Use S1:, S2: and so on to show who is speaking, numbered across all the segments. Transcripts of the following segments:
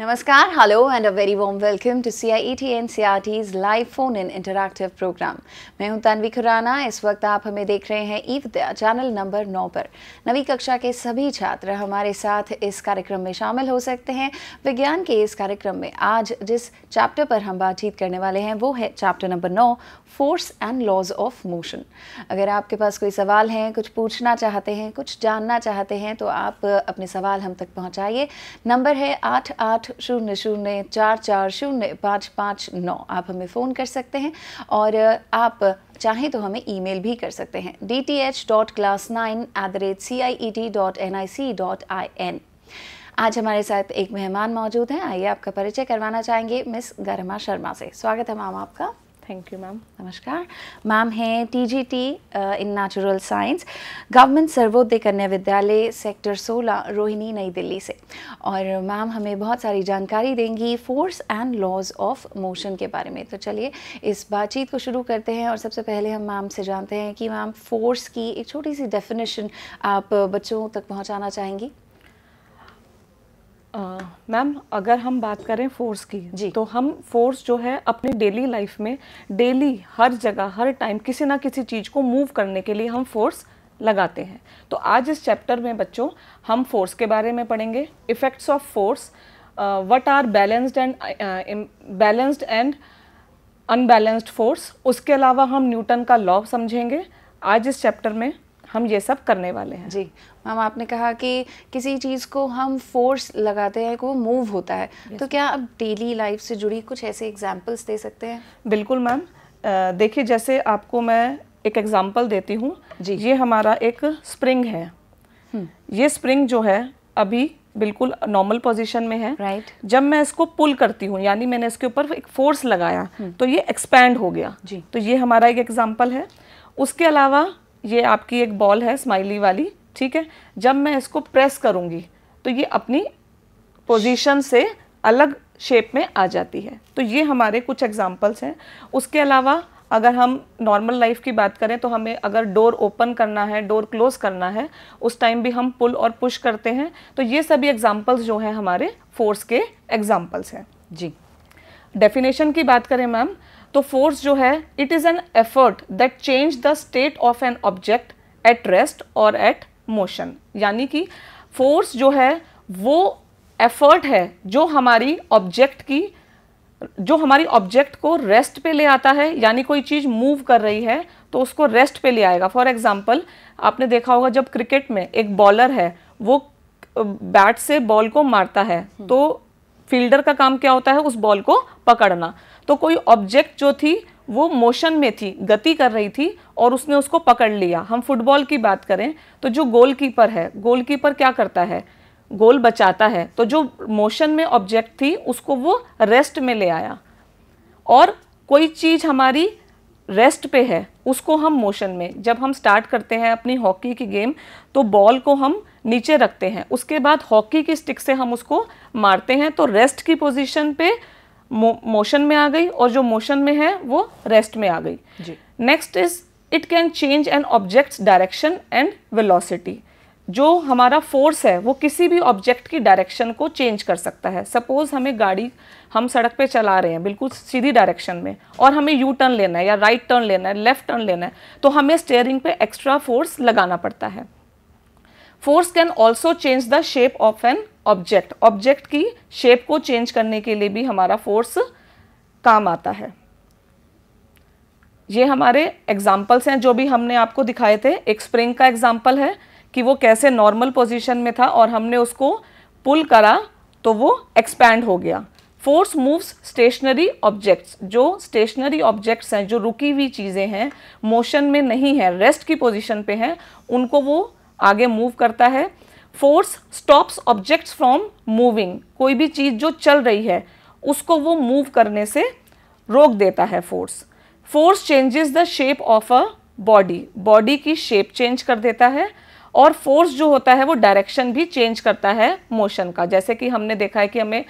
S1: नमस्कार hello and a very welcome to C I T N C R T is live phone in interactive programme मैं हूं तनवी खुराना इस वक्त आप हमें देख रहे हैं ई विद्या चैनल नंबर नौ पर नवी कक्षा के सभी छात्र हमारे साथ इस कार्यक्रम में शामिल हो सकते हैं विज्ञान के इस कार्यक्रम में आज जिस चैप्टर पर हम बातचीत करने वाले हैं वो है चैप्टर नंबर नौ force and laws of motion अगर आपके पास कोई सवाल है कुछ पूछना चाहते हैं कुछ जानना चाहते हैं तो आप अपने सवाल हम तक पहुँचाइए नंबर है आठ आठ आठ शून्य शून्य चार चार शून्य पाँच पाँच नौ आप हमें फ़ोन कर सकते हैं और आप चाहें तो हमें ईमेल भी कर सकते हैं D T H dot class nine at the rate C I E T dot N I C dot I N आज हमारे साथ एक मेहमान मौजूद हैं आइए आपका परिचय करवाना चाहेंगे मिस गरिमा शर्मा से स्वागत है मैम आपका थैंक यू मैम नमस्कार मैम हैं TGT in natural science government Sarvodaya Kanya Vidyalaya sector 16 Rohini नई दिल्ली से और मैम हमें बहुत सारी जानकारी देंगी force and laws of motion के बारे में तो चलिए इस बातचीत को शुरू करते हैं और सबसे पहले हम मैम से जानते हैं कि मैम फोर्स की एक छोटी सी डेफिनेशन आप बच्चों तक पहुँचाना चाहेंगी मैम अगर हम
S2: बात करें फोर्स की जी तो हम फोर्स जो है अपनी डेली लाइफ में डेली हर जगह हर टाइम किसी ना किसी चीज़ को मूव करने के लिए हम फोर्स लगाते हैं तो आज इस चैप्टर में बच्चों हम फोर्स के बारे में पढ़ेंगे effects of force what are balanced and balanced and unbalanced force उसके अलावा हम न्यूटन का लॉ समझेंगे आज इस चैप्टर में हम ये सब करने वाले हैं जी
S1: मैम आपने कहा कि किसी चीज़ को हम फोर्स लगाते हैं वो मूव होता है yes. तो क्या आप डेली लाइफ से जुड़ी कुछ ऐसे एग्जाम्पल्स दे सकते हैं
S2: बिल्कुल मैम देखिए जैसे आपको मैं एक एग्ज़ाम्पल देती हूँ जी ये हमारा एक स्प्रिंग है हुँ. हम्म। ये स्प्रिंग जो है अभी बिल्कुल नॉर्मल पोजीशन में है राइट right. जब मैं इसको पुल करती हूँ यानी मैंने इसके ऊपर एक फोर्स लगाया हुँ. हम्म। तो ये एक्सपैंड हो गया जी तो ये हमारा एक एग्जाम्पल है उसके अलावा ये आपकी एक बॉल है स्माइली वाली ठीक है जब मैं इसको प्रेस करूँगी तो ये अपनी पोजीशन से अलग शेप में आ जाती है तो ये हमारे कुछ एग्जांपल्स हैं उसके अलावा अगर हम नॉर्मल लाइफ की बात करें तो हमें अगर डोर ओपन करना है डोर क्लोज़ करना है उस टाइम भी हम पुल और पुश करते हैं तो ये सभी एग्जांपल्स जो हैं हमारे फोर्स के एग्जांपल्स हैं जी डेफिनेशन की बात करें मैम तो फोर्स जो है it is an effort that change the state of an object at rest और एट मोशन यानी कि फोर्स जो है वो एफर्ट है जो हमारी ऑब्जेक्ट की जो हमारी ऑब्जेक्ट को रेस्ट पे ले आता है यानी कोई चीज़ मूव कर रही है तो उसको रेस्ट पे ले आएगा फॉर एग्जाम्पल आपने देखा होगा जब क्रिकेट में एक बॉलर है वो बैट से बॉल को मारता है हम्म। तो फील्डर का काम क्या होता है उस बॉल को पकड़ना तो कोई ऑब्जेक्ट जो थी वो मोशन में थी गति कर रही थी और उसने उसको पकड़ लिया हम फुटबॉल की बात करें तो जो गोलकीपर है गोलकीपर क्या करता है गोल बचाता है तो जो मोशन में ऑब्जेक्ट थी उसको वो रेस्ट में ले आया और कोई चीज़ हमारी रेस्ट पे है उसको हम मोशन में जब हम स्टार्ट करते हैं अपनी हॉकी की गेम तो बॉल को हम नीचे रखते हैं उसके बाद हॉकी की स्टिक से हम उसको मारते हैं तो रेस्ट की पोजीशन पे मो, मोशन में आ गई और जो मोशन में है वो रेस्ट में आ गई next is it can change an object's direction and velocity जो हमारा फोर्स है वो किसी भी ऑब्जेक्ट की डायरेक्शन को चेंज कर सकता है सपोज़ हमें गाड़ी हम सड़क पे चला रहे हैं बिल्कुल सीधी डायरेक्शन में और हमें यू टर्न लेना है या राइट टर्न लेना है लेफ़्ट टर्न लेना है तो हमें स्टेयरिंग पे एक्स्ट्रा फोर्स लगाना पड़ता है force can also change the shape of an object object की शेप को चेंज करने के लिए भी हमारा फोर्स काम आता है ये हमारे एग्जाम्पल्स हैं जो भी हमने आपको दिखाए थे एक स्प्रिंग का एग्जाम्पल है कि वो कैसे नॉर्मल पोजिशन में था और हमने उसको पुल करा तो वो एक्सपैंड हो गया फोर्स मूव्स स्टेशनरी ऑब्जेक्ट्स जो स्टेशनरी ऑब्जेक्ट्स हैं जो रुकी हुई चीज़ें हैं मोशन में नहीं है रेस्ट की पोजिशन पे हैं उनको वो आगे मूव करता है force stops objects from moving कोई भी चीज़ जो चल रही है उसको वो मूव करने से रोक देता है force force changes the shape of a body body की शेप चेंज कर देता है और फोर्स जो होता है वो डायरेक्शन भी चेंज करता है मोशन का जैसे कि हमने देखा है कि हमें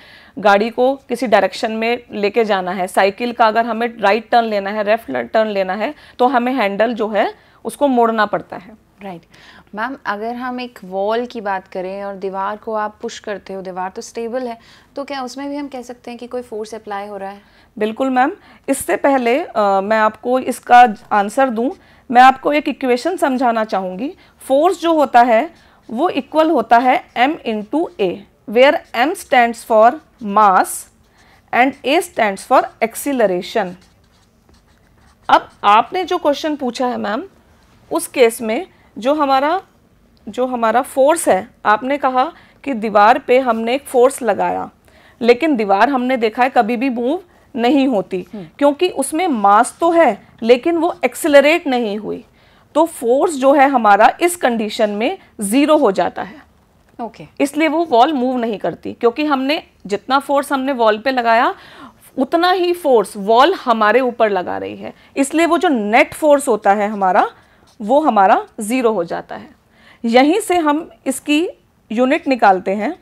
S2: गाड़ी को किसी डायरेक्शन में लेके जाना है साइकिल का अगर हमें राइट टर्न लेना है लेफ्ट टर्न लेना है तो हमें हैंडल जो है उसको मोड़ना पड़ता है
S1: राइट मैम अगर हम एक वॉल की बात करें और दीवार को आप पुश करते हो दीवार तो स्टेबल है तो क्या उसमें भी हम कह सकते हैं कि कोई फोर्स अप्लाई हो रहा है
S2: बिल्कुल मैम इससे पहले आ, मैं आपको इसका आंसर दूं मैं आपको एक इक्वेशन समझाना चाहूँगी फोर्स जो होता है वो इक्वल होता है M to A where M stands for mass and A stands for acceleration अब आपने जो क्वेश्चन पूछा है मैम उस केस में जो हमारा जो हमारा फोर्स है आपने कहा कि दीवार पे हमने एक फोर्स लगाया लेकिन दीवार हमने देखा है कभी भी मूव नहीं होती हम्म। क्योंकि उसमें मास तो है लेकिन वो एक्सेलरेट नहीं हुई तो फोर्स जो है हमारा इस कंडीशन में ज़ीरो हो जाता है ओके okay. इसलिए वो वॉल मूव नहीं करती क्योंकि हमने जितना फोर्स हमने वॉल पे लगाया उतना ही फोर्स वॉल हमारे ऊपर लगा रही है इसलिए वो जो नेट फोर्स होता है हमारा वो हमारा ज़ीरो हो जाता है यहीं से हम इसकी यूनिट निकालते हैं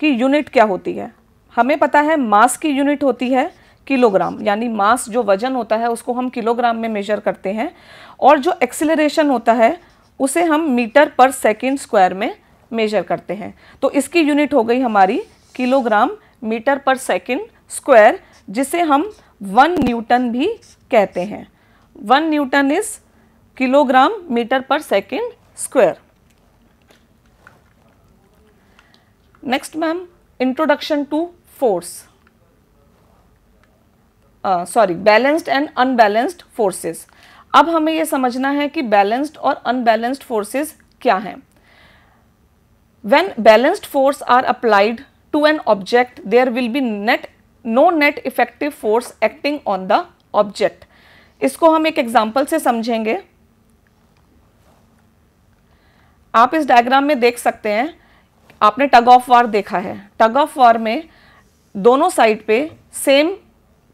S2: कि यूनिट क्या होती है हमें पता है मास की यूनिट होती है किलोग्राम यानी मास जो वजन होता है उसको हम किलोग्राम में मेजर करते हैं और जो एक्सेलरेशन होता है उसे हम मीटर पर सेकेंड स्क्वायर में मेजर करते हैं तो इसकी यूनिट हो गई हमारी kilogram metre per second square जिसे हम वन न्यूटन भी कहते हैं one newton is kilogram metre per second square next ma'am introduction to force sorry balanced and unbalanced forces अब हमें यह समझना है कि बैलेंस्ड और अनबैलेंस्ड फोर्सेस क्या हैं when balanced force are applied to an object there will be net no net effective force acting on the object इसको हम एक एग्जाम्पल से समझेंगे आप इस डायग्राम में देख सकते हैं आपने टग ऑफ वार देखा है टग ऑफ वार में दोनों साइड पे सेम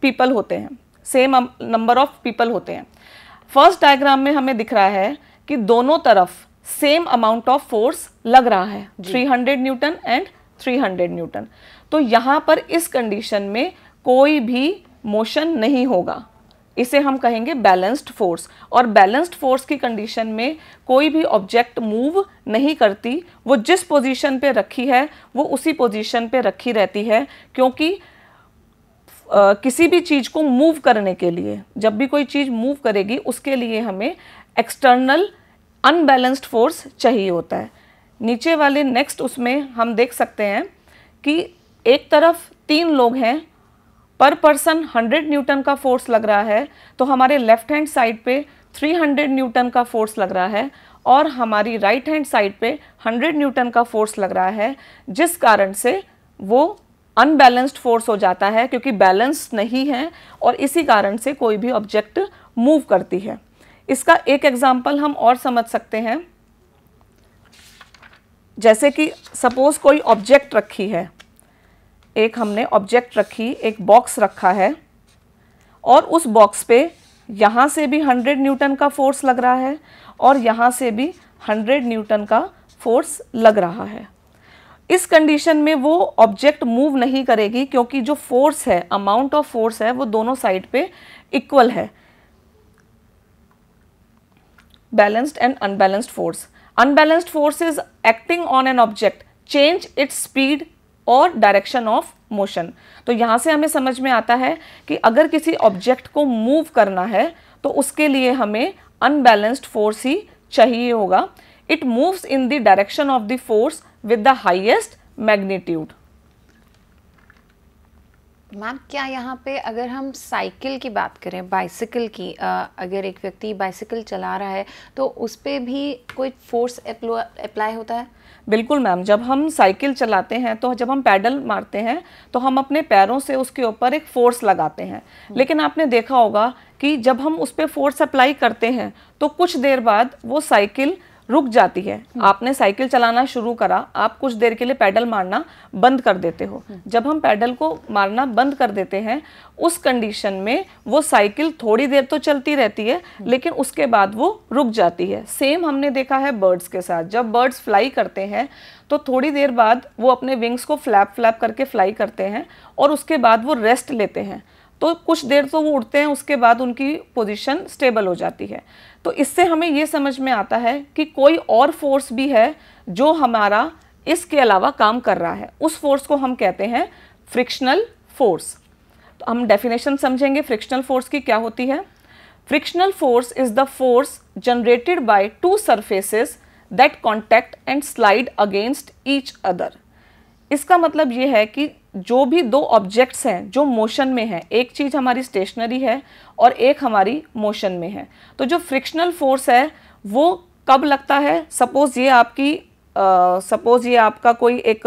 S2: पीपल होते हैं सेम नंबर ऑफ पीपल होते हैं फर्स्ट डायग्राम में हमें दिख रहा है कि दोनों तरफ सेम अमाउंट ऑफ फोर्स लग रहा है 300 न्यूटन एंड 300 न्यूटन तो यहाँ पर इस कंडीशन में कोई भी मोशन नहीं होगा इसे हम कहेंगे बैलेंस्ड फोर्स और बैलेंस्ड फोर्स की कंडीशन में कोई भी ऑब्जेक्ट मूव नहीं करती वो जिस पोजीशन पे रखी है वो उसी पोजीशन पे रखी रहती है क्योंकि आ, किसी भी चीज़ को मूव करने के लिए जब भी कोई चीज़ मूव करेगी उसके लिए हमें एक्सटर्नल अनबैलेंस्ड फोर्स चाहिए होता है नीचे वाले नेक्स्ट उसमें हम देख सकते हैं कि एक तरफ तीन लोग हैं पर पर्सन 100 न्यूटन का फोर्स लग रहा है तो हमारे लेफ्ट हैंड साइड पे 300 न्यूटन का फोर्स लग रहा है और हमारी राइट हैंड साइड पे 100 न्यूटन का फोर्स लग रहा है जिस कारण से वो अनबैलेंस्ड फोर्स हो जाता है क्योंकि बैलेंस नहीं है और इसी कारण से कोई भी ऑब्जेक्ट मूव करती है इसका एक एग्जाम्पल हम और समझ सकते हैं जैसे कि सपोज कोई ऑब्जेक्ट रखी है एक हमने ऑब्जेक्ट रखी एक बॉक्स रखा है और उस बॉक्स पे यहाँ से भी 100 न्यूटन का फोर्स लग रहा है और यहाँ से भी 100 न्यूटन का फोर्स लग रहा है इस कंडीशन में वो ऑब्जेक्ट मूव नहीं करेगी क्योंकि जो फोर्स है अमाउंट ऑफ फोर्स है वो दोनों साइड पे इक्वल है balanced and unbalanced force unbalanced force is acting on an object change its speed और डायरेक्शन ऑफ मोशन तो यहाँ से हमें समझ में आता है कि अगर किसी ऑब्जेक्ट को मूव करना है तो उसके लिए हमें अनबैलेंस्ड फोर्स ही चाहिए होगा it moves in the direction of the force with the highest magnitude
S1: ma'am क्या यहाँ पे अगर हम साइकिल की बात करें बाइसिकल की आ, अगर एक व्यक्ति बाइसिकल चला रहा है तो उस पर भी कोई फोर्स अप्लाई होता
S2: है बिल्कुल मैम जब हम साइकिल चलाते हैं तो जब हम पैडल मारते हैं तो हम अपने पैरों से उसके ऊपर एक फोर्स लगाते हैं हम्म। लेकिन आपने देखा होगा कि जब हम उस पर फोर्स अप्लाई करते हैं तो कुछ देर बाद वो साइकिल रुक जाती है हम्म। आपने साइकिल चलाना शुरू करा आप कुछ देर के लिए पैडल मारना बंद कर देते हो हम्म। जब हम पैडल को मारना बंद कर देते हैं उस कंडीशन में वो साइकिल थोड़ी देर तो चलती रहती है हम्म। लेकिन उसके बाद वो रुक जाती है सेम हमने देखा है बर्ड्स के साथ जब बर्ड्स फ्लाई करते हैं तो थोड़ी देर बाद वो अपने विंग्स को फ्लैप फ्लैप करके फ्लाई करते हैं और उसके बाद वो रेस्ट लेते हैं तो कुछ देर तो वो उड़ते हैं उसके बाद उनकी पोजीशन स्टेबल हो जाती है तो इससे हमें ये समझ में आता है कि कोई और फोर्स भी है जो हमारा इसके अलावा काम कर रहा है उस फोर्स को हम कहते हैं फ्रिक्शनल फोर्स तो हम डेफिनेशन समझेंगे फ्रिक्शनल फोर्स की क्या होती है frictional force is the force generated by two surfaces that contact and slide against each other इसका मतलब ये है कि जो भी दो ऑब्जेक्ट्स हैं जो मोशन में हैं एक चीज़ हमारी स्टेशनरी है और एक हमारी मोशन में है तो जो फ्रिक्शनल फोर्स है वो कब लगता है सपोज़ ये आपकी सपोज़ ये आपका कोई एक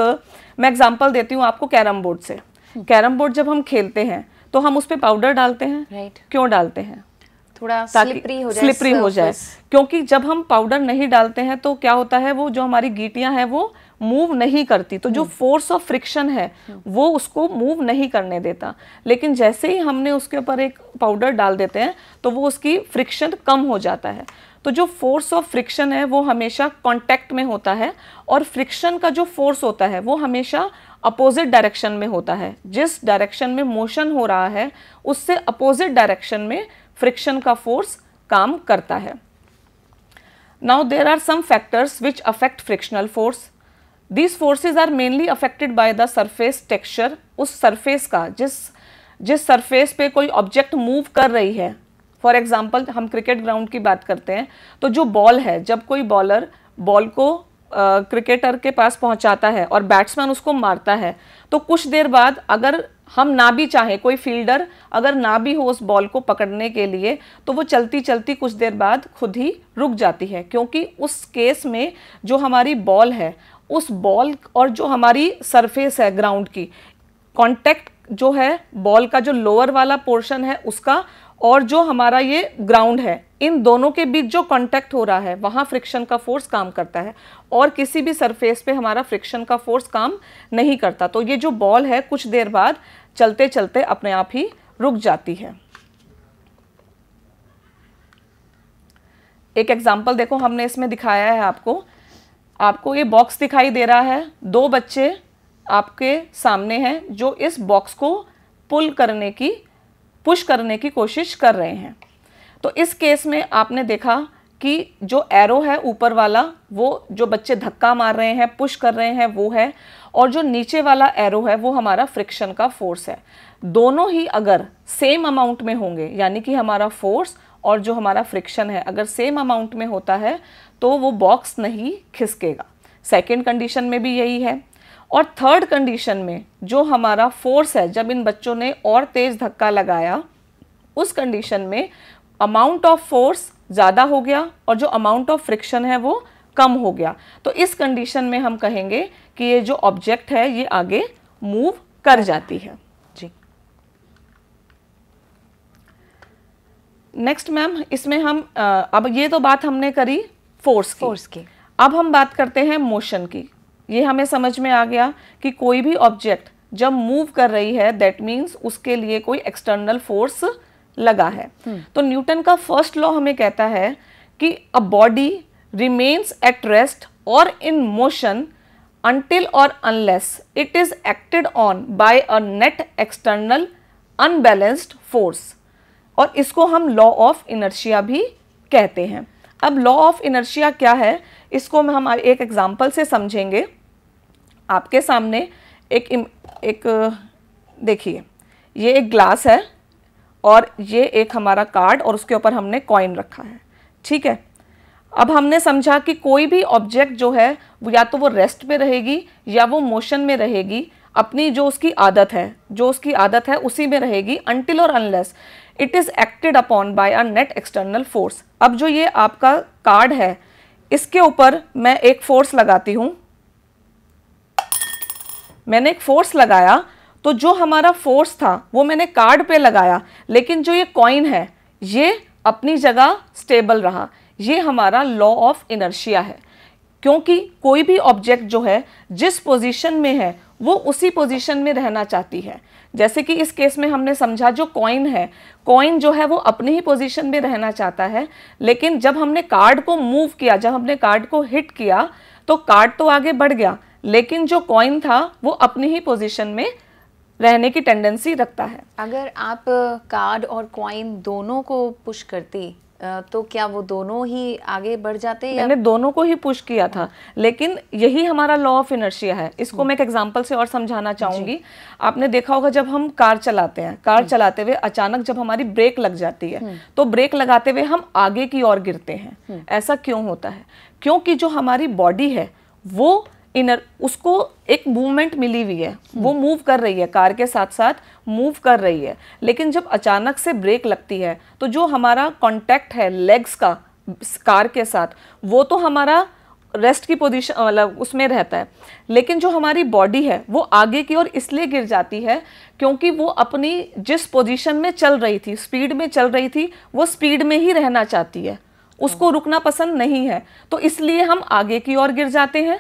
S2: मैं एग्जांपल देती हूँ आपको कैरम बोर्ड से कैरम हम्म। बोर्ड जब हम खेलते हैं तो हम उस पर पाउडर डालते हैं right. क्यों डालते हैं
S1: थोड़ा स्लिपरी हो जाए स्लिपरी हो जाए
S2: क्योंकि जब हम पाउडर नहीं डालते हैं तो क्या होता है वो जो हमारी गीटियाँ हैं वो मूव नहीं करती तो जो फोर्स ऑफ फ्रिक्शन है हम्म। वो उसको मूव नहीं करने देता लेकिन जैसे ही हमने उसके ऊपर एक पाउडर डाल देते हैं तो वो उसकी फ्रिक्शन कम हो जाता है तो जो फोर्स ऑफ फ्रिक्शन है वो हमेशा कांटेक्ट में होता है और फ्रिक्शन का जो फोर्स होता है वो हमेशा अपोजिट डायरेक्शन में होता है जिस डायरेक्शन में मोशन हो रहा है उससे अपोजिट डायरेक्शन में फ्रिक्शन का फोर्स काम करता है now there are some factors which affect frictional force these forces are mainly affected by the surface texture उस सरफेस का जिस जिस सरफेस पे कोई ऑब्जेक्ट मूव कर रही है फॉर एग्जाम्पल हम क्रिकेट ग्राउंड की बात करते हैं तो जो बॉल है जब कोई बॉलर बॉल को क्रिकेटर के पास पहुंचाता है और बैट्समैन उसको मारता है तो कुछ देर बाद अगर हम ना भी चाहें कोई फील्डर अगर ना भी हो उस बॉल को पकड़ने के लिए तो वो चलती चलती कुछ देर बाद खुद ही रुक जाती है क्योंकि उस केस में जो हमारी बॉल है उस बॉल और जो हमारी सरफेस है ग्राउंड की कॉन्टेक्ट जो है बॉल का जो लोअर वाला पोर्शन है उसका और जो हमारा ये ग्राउंड है इन दोनों के बीच जो कॉन्टेक्ट हो रहा है वहाँ फ्रिक्शन का फोर्स काम करता है और किसी भी सरफेस पे हमारा फ्रिक्शन का फोर्स काम नहीं करता तो ये जो बॉल है कुछ देर बाद चलते चलते अपने आप ही रुक जाती है एक एग्जाम्पल देखो हमने इसमें दिखाया है आपको आपको ये बॉक्स दिखाई दे रहा है दो बच्चे आपके सामने हैं जो इस बॉक्स को पुल करने की पुश करने की कोशिश कर रहे हैं तो इस केस में आपने देखा कि जो एरो है ऊपर वाला वो जो बच्चे धक्का मार रहे हैं पुश कर रहे हैं वो है और जो नीचे वाला एरो है वो हमारा फ्रिक्शन का फोर्स है दोनों ही अगर सेम अमाउंट में होंगे यानी कि हमारा फोर्स और जो हमारा फ्रिक्शन है अगर सेम अमाउंट में होता है तो वो बॉक्स नहीं खिसकेगा सेकेंड कंडीशन में भी यही है और थर्ड कंडीशन में जो हमारा फोर्स है जब इन बच्चों ने और तेज़ धक्का लगाया उस कंडीशन में अमाउंट ऑफ फोर्स ज़्यादा हो गया और जो अमाउंट ऑफ फ्रिक्शन है वो कम हो गया तो इस कंडीशन में हम कहेंगे कि ये जो ऑब्जेक्ट है ये आगे मूव कर जाती है जी नेक्स्ट मैम इसमें हम अब ये तो बात हमने करी फोर्स की फोर्स की अब हम बात करते हैं मोशन की ये हमें समझ में आ गया कि कोई भी ऑब्जेक्ट जब मूव कर रही है दैट मीन्स उसके लिए कोई एक्सटर्नल फोर्स लगा है हम्म। तो न्यूटन का फर्स्ट लॉ हमें कहता है कि a body remains at rest और इन मोशन अनटिल और unless it is acted on by a net external unbalanced force और इसको हम लॉ ऑफ इनर्शिया भी कहते हैं अब लॉ ऑफ इनर्शिया क्या है इसको हम एक एग्जाम्पल से समझेंगे आपके सामने एक एक देखिए ये एक ग्लास है और ये एक हमारा कार्ड और उसके ऊपर हमने कॉइन रखा है ठीक है अब हमने समझा कि कोई भी ऑब्जेक्ट जो है वो या तो वो रेस्ट में रहेगी या वो मोशन में रहेगी अपनी जो उसकी आदत है जो उसकी आदत है उसी में रहेगी अनटिल और unless it is acted upon by a net external force अब जो ये आपका कार्ड है इसके ऊपर मैं एक फोर्स लगाती हूँ मैंने एक फोर्स लगाया तो जो हमारा फोर्स था वो मैंने कार्ड पे लगाया लेकिन जो ये कॉइन है ये अपनी जगह स्टेबल रहा ये हमारा लॉ ऑफ इनर्शिया है क्योंकि कोई भी ऑब्जेक्ट जो है जिस पोजीशन में है वो उसी पोजीशन में रहना चाहती है जैसे कि इस केस में हमने समझा जो कॉइन है कॉइन जो है वो अपनी ही पोजीशन में रहना चाहता है लेकिन जब हमने कार्ड को मूव किया जब हमने कार्ड को हिट किया तो कार्ड तो आगे बढ़ गया लेकिन जो कॉइन था वो अपनी ही पोजीशन में रहने की टेंडेंसी रखता है
S1: अगर आप कार्ड और कॉइन दोनों को पुश करती तो क्या वो दोनों ही आगे बढ़ जाते हैं मैंने
S2: दोनों को ही पुश किया था लेकिन यही हमारा लॉ ऑफ इनर्शिया है इसको मैं एक एग्जांपल से और समझाना चाहूंगी आपने देखा होगा जब हम कार चलाते हैं कार हम्म। चलाते हुए अचानक जब हमारी ब्रेक लग जाती है हम्म। तो ब्रेक लगाते हुए हम आगे की ओर गिरते हैं हम्म। ऐसा क्यों होता है क्योंकि जो हमारी बॉडी है वो इनर उसको एक मूवमेंट मिली हुई है वो मूव हम्म। कर रही है कार के साथ साथ मूव कर रही है लेकिन जब अचानक से ब्रेक लगती है तो जो हमारा कॉन्टैक्ट है लेग्स का कार के साथ वो तो हमारा रेस्ट की पोजीशन मतलब उसमें रहता है लेकिन जो हमारी बॉडी है वो आगे की ओर इसलिए गिर जाती है क्योंकि वो अपनी जिस पोजीशन में चल रही थी स्पीड में चल रही थी वो स्पीड में ही रहना चाहती है उसको हाँ। रुकना पसंद नहीं है तो इसलिए हम आगे की ओर गिर जाते हैं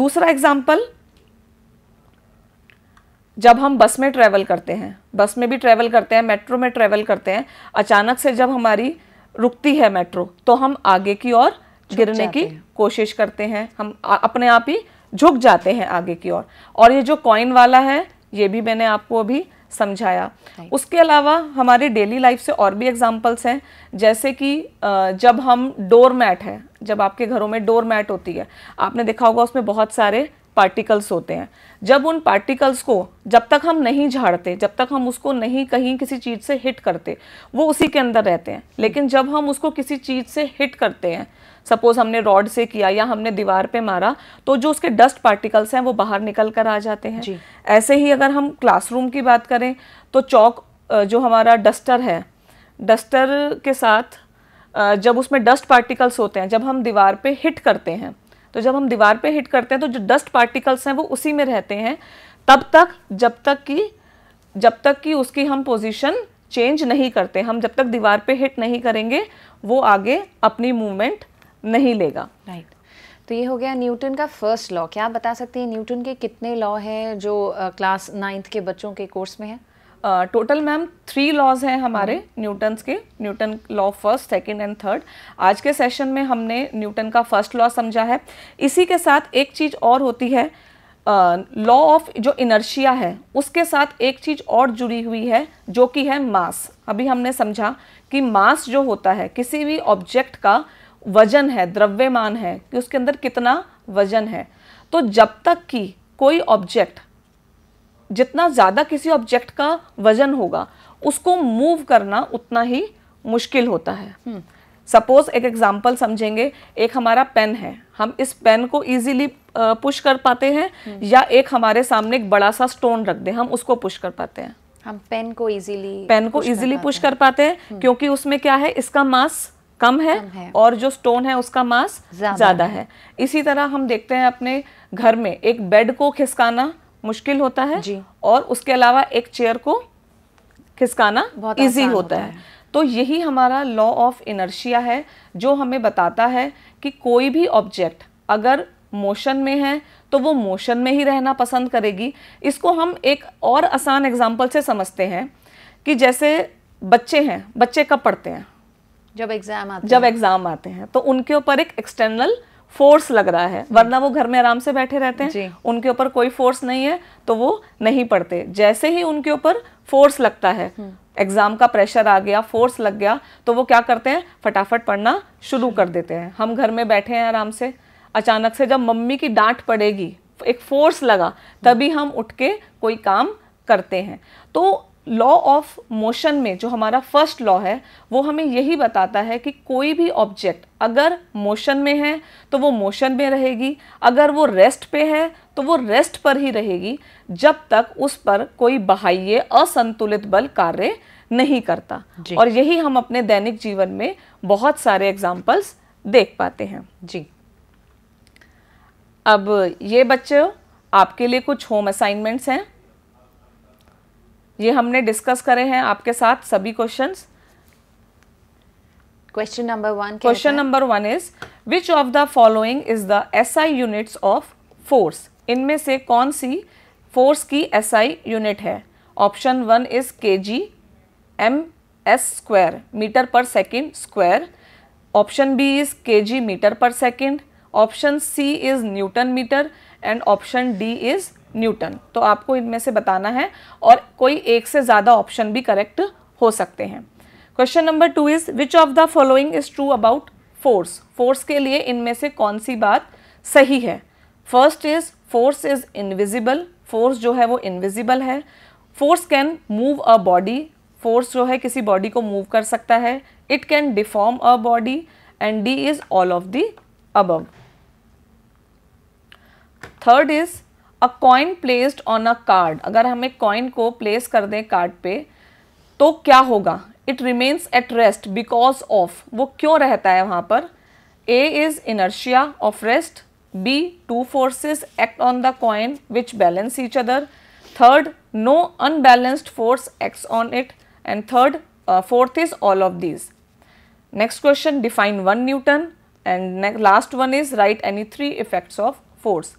S2: दूसरा एग्जाम्पल जब हम बस में ट्रैवल करते हैं बस में भी ट्रैवल करते हैं मेट्रो में ट्रैवल करते हैं अचानक से जब हमारी रुकती है मेट्रो तो हम आगे की ओर गिरने की कोशिश करते हैं हम अपने आप ही झुक जाते हैं आगे की ओर और, और ये जो कॉइन वाला है ये भी मैंने आपको अभी समझाया उसके अलावा हमारे डेली लाइफ से और भी एग्जाम्पल्स हैं जैसे कि जब हम डोर मैट है जब आपके घरों में डोर मैट होती है आपने देखा होगा उसमें बहुत सारे पार्टिकल्स होते हैं जब उन पार्टिकल्स को जब तक हम नहीं झाड़ते जब तक हम उसको नहीं कहीं किसी चीज़ से हिट करते वो उसी के अंदर रहते हैं लेकिन जब हम उसको किसी चीज़ से हिट करते हैं सपोज हमने रॉड से किया या हमने दीवार पे मारा तो जो उसके डस्ट पार्टिकल्स हैं वो बाहर निकल कर आ जाते हैं ऐसे ही अगर हम क्लासरूम की बात करें तो चौक जो हमारा डस्टर है डस्टर के साथ जब उसमें डस्ट पार्टिकल्स होते हैं जब हम दीवार पे हिट करते हैं तो जब हम दीवार पे हिट करते हैं तो जो डस्ट पार्टिकल्स हैं वो उसी में रहते हैं तब तक जब तक कि जब तक कि उसकी हम पोजीशन चेंज नहीं करते हम जब तक दीवार पे हिट नहीं करेंगे वो आगे अपनी मूवमेंट नहीं लेगा राइट
S1: तो ये हो गया न्यूटन का फर्स्ट लॉ क्या आप बता सकते हैं न्यूटन के कितने लॉ हैं जो क्लास नाइन्थ के बच्चों के कोर्स में
S2: है टोटल मैम थ्री लॉज हैं हमारे hmm. न्यूटन्स के Newton law first second and third आज के सेशन में हमने न्यूटन का फर्स्ट लॉ समझा है इसी के साथ एक चीज़ और होती है लॉ ऑफ जो इनर्शिया है उसके साथ एक चीज़ और जुड़ी हुई है जो कि है मास अभी हमने समझा कि मास जो होता है किसी भी ऑब्जेक्ट का वजन है द्रव्यमान है कि उसके अंदर कितना वजन है तो जब तक कि कोई ऑब्जेक्ट जितना ज़्यादा किसी ऑब्जेक्ट का वजन होगा उसको मूव करना उतना ही मुश्किल होता है सपोज हम्म। एक एग्जाम्पल समझेंगे एक हमारा पेन है हम इस पेन को इजीली पुश कर पाते हैं हम्म। या एक हमारे सामने एक बड़ा सा स्टोन रख दे हम उसको पुश कर पाते हैं
S1: हम पेन को इजीली पेन को इजीली पुश
S2: कर पाते हैं हम्म। क्योंकि उसमें क्या है इसका मास कम है, कम है और जो स्टोन है उसका मास ज़्यादा है।, है इसी तरह हम देखते हैं अपने घर में एक बेड को खिसकाना मुश्किल होता है जी। और उसके अलावा एक चेयर को खिसकाना बहुत इजी होता, होता है, है। तो यही हमारा लॉ ऑफ इनर्शिया है जो हमें बताता है कि कोई भी ऑब्जेक्ट अगर मोशन में है तो वो मोशन में ही रहना पसंद करेगी इसको हम एक और आसान एग्जाम्पल से समझते हैं कि जैसे बच्चे हैं बच्चे कब पढ़ते हैं
S1: जब एग्जाम आते जब
S2: एग्जाम आते हैं तो उनके ऊपर एक एक्सटर्नल फोर्स लग रहा है वरना वो घर में आराम से बैठे रहते हैं उनके ऊपर कोई फोर्स नहीं है तो वो नहीं पढ़ते जैसे ही उनके ऊपर फोर्स लगता है एग्जाम हम्म। का प्रेशर आ गया फोर्स लग गया तो वो क्या करते हैं फटाफट पढ़ना शुरू कर देते हैं हम घर में बैठे हैं आराम से अचानक से जब मम्मी की डांट पड़ेगी एक फोर्स लगा तभी हम उठ के कोई काम करते हैं तो लॉ ऑफ मोशन में जो हमारा फर्स्ट लॉ है वो हमें यही बताता है कि कोई भी ऑब्जेक्ट अगर मोशन में है तो वो मोशन में रहेगी अगर वो रेस्ट पे है तो वो रेस्ट पर ही रहेगी जब तक उस पर कोई बाह्य असंतुलित बल कार्य नहीं करता और यही हम अपने दैनिक जीवन में बहुत सारे एग्जाम्पल्स देख पाते हैं जी अब ये बच्चे आपके लिए कुछ होम असाइनमेंट्स हैं ये हमने डिस्कस करे हैं आपके साथ सभी questions
S1: question number one question number
S2: one is which of the following is the S I units of force इनमें से कौन सी फोर्स की एस आई यूनिट है option one is K G M S square metre per second square option B is K G metre per second option C is newton metre and option D is newton तो आपको इनमें से बताना है और कोई एक से ज़्यादा ऑप्शन भी करेक्ट हो सकते हैं question number two is which of the following is true about force force के लिए इनमें से कौन सी बात सही है first is force is invisible force जो है वो इनविजिबल है force can move a body force जो है किसी बॉडी को मूव कर सकता है it can deform a body and D is all of the above third is a coin placed on a card अगर हम एक कॉइन को प्लेस कर दें कार्ड पे तो क्या होगा it remains at rest because of वो क्यों रहता है वहाँ पर A is inertia of rest B two forces act on the coin which balance each other third no unbalanced force acts on it and third fourth is all of these next question define one newton and last one is write any three effects of force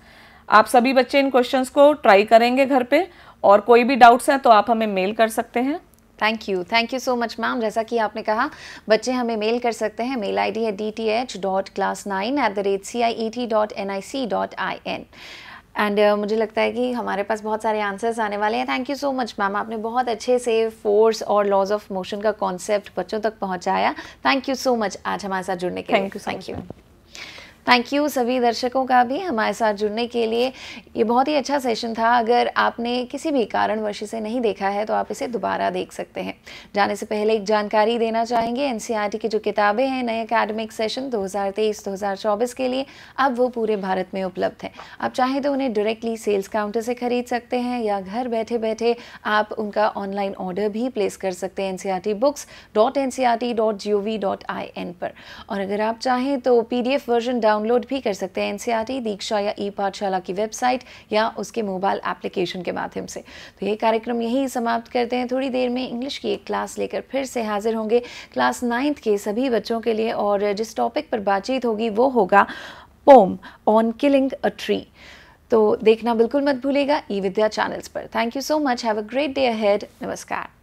S2: आप सभी बच्चे इन questions को try करेंगे घर पे और कोई भी डाउट्स हैं तो आप हमें
S1: मेल कर सकते हैं thank you thank you so much ma'am जैसा कि आपने कहा बच्चे हमें मेल कर सकते हैं मेल आई डी है D T H dot class nine at the rate C I E T dot N I C dot I N and uh, मुझे लगता है कि हमारे पास बहुत सारे आंसर्स आने वाले हैं thank you so much ma'am आपने बहुत अच्छे से फोर्स और लॉज ऑफ मोशन का कॉन्सेप्ट बच्चों तक पहुंचाया थैंक यू सो मच आज हमारे साथ जुड़ने के लिए thank you thank you thank you सभी दर्शकों का भी हमारे साथ जुड़ने के लिए ये बहुत ही अच्छा सेशन था अगर आपने किसी भी कारणवश इसे नहीं देखा है तो आप इसे दोबारा देख सकते हैं जाने से पहले एक जानकारी देना चाहेंगे एन e की जो किताबें हैं नए अकेडमिक सेशन 2023-2024 के लिए अब वो पूरे भारत में उपलब्ध हैं आप चाहें तो उन्हें डायरेक्टली सेल्स काउंटर से खरीद सकते हैं या घर बैठे बैठे आप उनका ऑनलाइन ऑर्डर भी प्लेस कर सकते हैं N C R T books dot N C R T dot G O V dot I N पर और अगर आप चाहें तो P D F version down download भी कर सकते हैं एनसीईआरटी e दीक्षा या ई पाठशाला की वेबसाइट या उसके मोबाइल एप्लीकेशन के माध्यम से तो ये कार्यक्रम यही समाप्त करते हैं थोड़ी देर में इंग्लिश की एक क्लास लेकर फिर से हाजिर होंगे क्लास नाइन्थ के सभी बच्चों के लिए और जिस टॉपिक पर बातचीत होगी वो होगा poem on killing a tree तो देखना बिल्कुल मत भूलेगा ई विद्या चैनल्स पर thank you so much have a great day ahead नमस्कार